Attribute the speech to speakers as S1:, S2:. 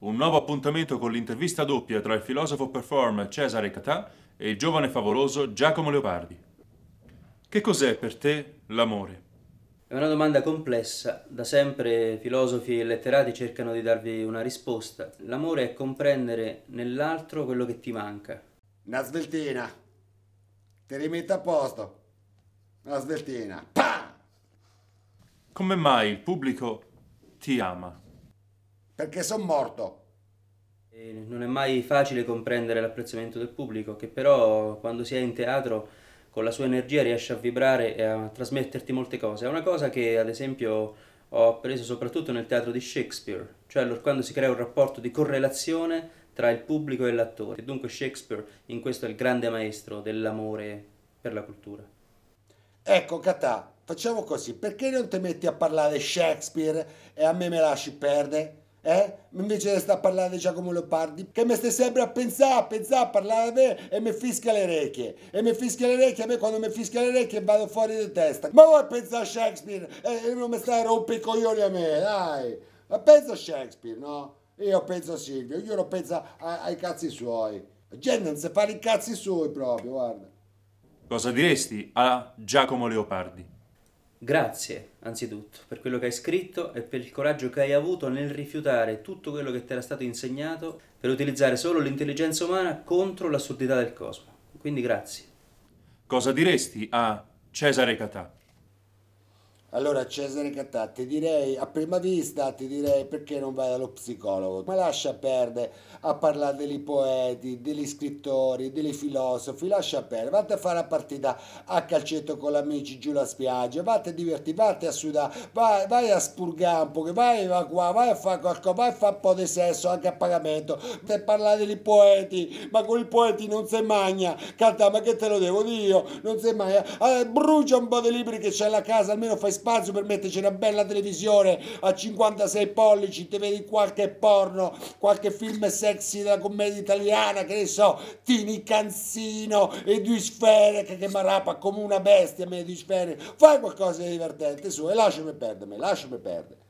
S1: Un nuovo appuntamento con l'intervista doppia tra il filosofo performer Cesare Catà e il giovane favoloso Giacomo Leopardi. Che cos'è per te l'amore? È una domanda complessa, da sempre filosofi
S2: e letterati cercano di darvi una risposta. L'amore è comprendere nell'altro quello che
S1: ti manca.
S3: Una sveltina, ti rimetto a posto. Una sveltina. Pam!
S1: Come mai il pubblico ti ama?
S3: perché sono morto.
S1: Non è mai facile comprendere
S2: l'apprezzamento del pubblico, che però quando si è in teatro con la sua energia riesce a vibrare e a trasmetterti molte cose. È una cosa che ad esempio ho appreso soprattutto nel teatro di Shakespeare, cioè quando si crea un rapporto di correlazione tra il pubblico e l'attore. Dunque Shakespeare in questo è il grande maestro dell'amore per la cultura.
S3: Ecco Catà, facciamo così, perché non ti metti a parlare Shakespeare e a me me lasci perdere? Eh? Invece sta a parlare di Giacomo Leopardi che mi sta sempre a pensare, a pensare, a parlare a me e mi fischia le orecchie e mi fischia le orecchie, a me quando mi fischia le orecchie vado fuori di testa ma vuoi pensare a Shakespeare eh, e eh, non mi stai a rompere i coglioni a me, dai ma pensa a Shakespeare, no? io penso a Silvio, io non penso a, ai cazzi suoi la gente non si fa i cazzi suoi proprio, guarda
S1: cosa diresti a Giacomo Leopardi?
S2: Grazie, anzitutto, per quello che hai scritto e per il coraggio che hai avuto nel rifiutare tutto quello che ti era stato insegnato per utilizzare solo l'intelligenza umana
S1: contro l'assurdità del cosmo. Quindi grazie. Cosa diresti a Cesare Catà?
S3: Allora Cesare Cattà, ti direi a prima vista, ti direi perché non vai allo psicologo, ma lascia perdere a parlare degli poeti, degli scrittori, degli filosofi, lascia perdere, vatti a fare una partita a calcetto con gli amici giù la spiaggia, vatti a divertirti, vatti a sudare, vai, vai a spurgare un po', che vai va qua, vai a fare qualcosa, vai a fare un po' di sesso anche a pagamento, per parlare degli poeti, ma con i poeti non si magna, Cattà, ma che te lo devo dire, non si magna, allora, ah, brucia un po' di libri che c'è alla casa, almeno fai spazio per metterci una bella televisione a 56 pollici, te vedi qualche porno, qualche film sexy della commedia italiana, che ne so, Tini Canzino e Due che, che marapa come una bestia me Due fai qualcosa di divertente su e lasciami perdere, lasciami perdere.